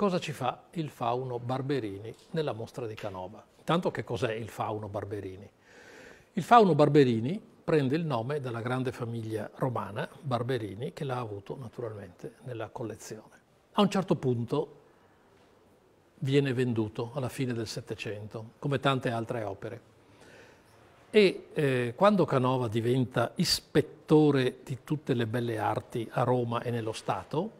Cosa ci fa il fauno Barberini nella mostra di Canova? Intanto che cos'è il fauno Barberini? Il fauno Barberini prende il nome dalla grande famiglia romana Barberini che l'ha avuto naturalmente nella collezione. A un certo punto viene venduto alla fine del Settecento, come tante altre opere. E eh, quando Canova diventa ispettore di tutte le belle arti a Roma e nello Stato,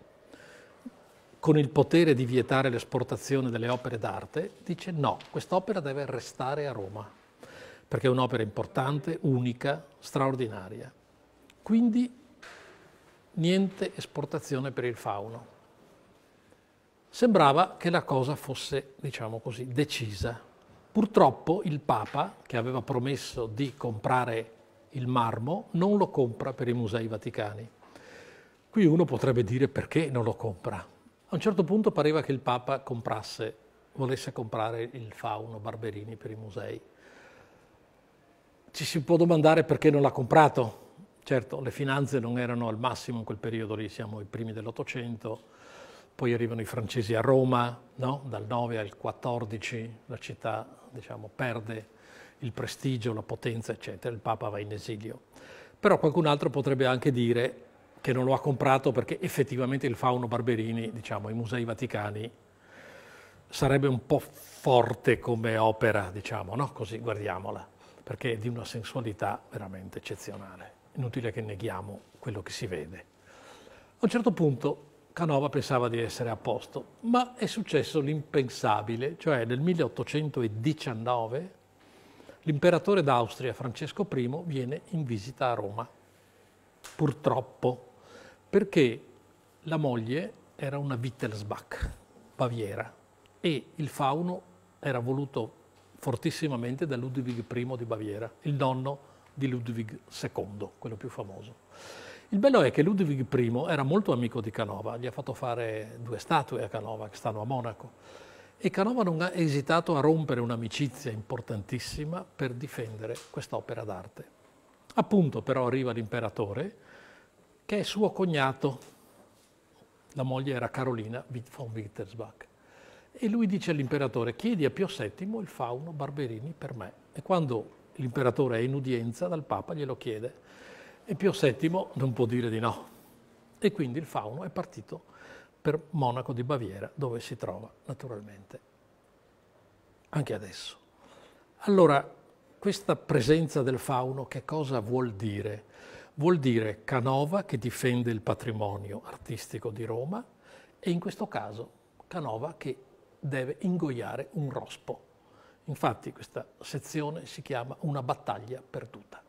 con il potere di vietare l'esportazione delle opere d'arte, dice no, quest'opera deve restare a Roma, perché è un'opera importante, unica, straordinaria. Quindi niente esportazione per il fauno. Sembrava che la cosa fosse, diciamo così, decisa. Purtroppo il Papa, che aveva promesso di comprare il marmo, non lo compra per i musei vaticani. Qui uno potrebbe dire perché non lo compra a un certo punto pareva che il Papa comprasse, volesse comprare il fauno Barberini per i musei. Ci si può domandare perché non l'ha comprato. Certo, le finanze non erano al massimo in quel periodo lì, siamo i primi dell'Ottocento, poi arrivano i francesi a Roma, no? dal 9 al 14 la città diciamo, perde il prestigio, la potenza, eccetera, il Papa va in esilio. Però qualcun altro potrebbe anche dire che non lo ha comprato perché effettivamente il fauno Barberini, diciamo, i Musei Vaticani sarebbe un po' forte come opera, diciamo, no? Così guardiamola, perché è di una sensualità veramente eccezionale. Inutile che neghiamo quello che si vede. A un certo punto Canova pensava di essere a posto, ma è successo l'impensabile, cioè nel 1819 l'imperatore d'Austria Francesco I viene in visita a Roma, purtroppo perché la moglie era una Wittelsbach, Baviera, e il fauno era voluto fortissimamente da Ludwig I di Baviera, il nonno di Ludwig II, quello più famoso. Il bello è che Ludwig I era molto amico di Canova, gli ha fatto fare due statue a Canova che stanno a Monaco e Canova non ha esitato a rompere un'amicizia importantissima per difendere quest'opera d'arte. Appunto però arriva l'imperatore che è suo cognato, la moglie era Carolina von Wittelsbach. E lui dice all'imperatore, chiedi a Pio VII il fauno Barberini per me. E quando l'imperatore è in udienza dal Papa glielo chiede e Pio VII non può dire di no. E quindi il fauno è partito per Monaco di Baviera, dove si trova naturalmente anche adesso. Allora, questa presenza del fauno che cosa vuol dire? vuol dire Canova che difende il patrimonio artistico di Roma e in questo caso Canova che deve ingoiare un rospo. Infatti questa sezione si chiama Una battaglia perduta.